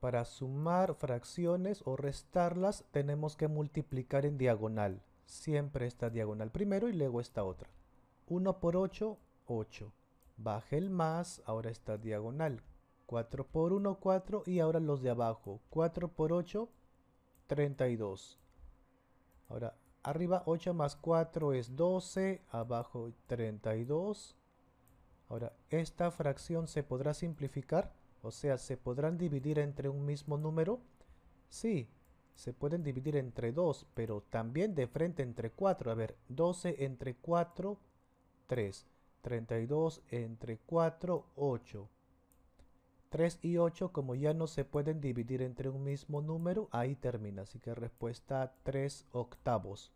Para sumar fracciones o restarlas tenemos que multiplicar en diagonal. Siempre esta diagonal primero y luego esta otra. 1 por 8, 8. Baje el más, ahora esta diagonal. 4 por 1, 4 y ahora los de abajo. 4 por 8, 32. Ahora arriba 8 más 4 es 12, abajo 32. Ahora esta fracción se podrá simplificar o sea, ¿se podrán dividir entre un mismo número? Sí, se pueden dividir entre 2, pero también de frente entre 4. A ver, 12 entre 4, 3. 32 entre 4, 8. 3 y 8, como ya no se pueden dividir entre un mismo número, ahí termina. Así que respuesta 3 octavos.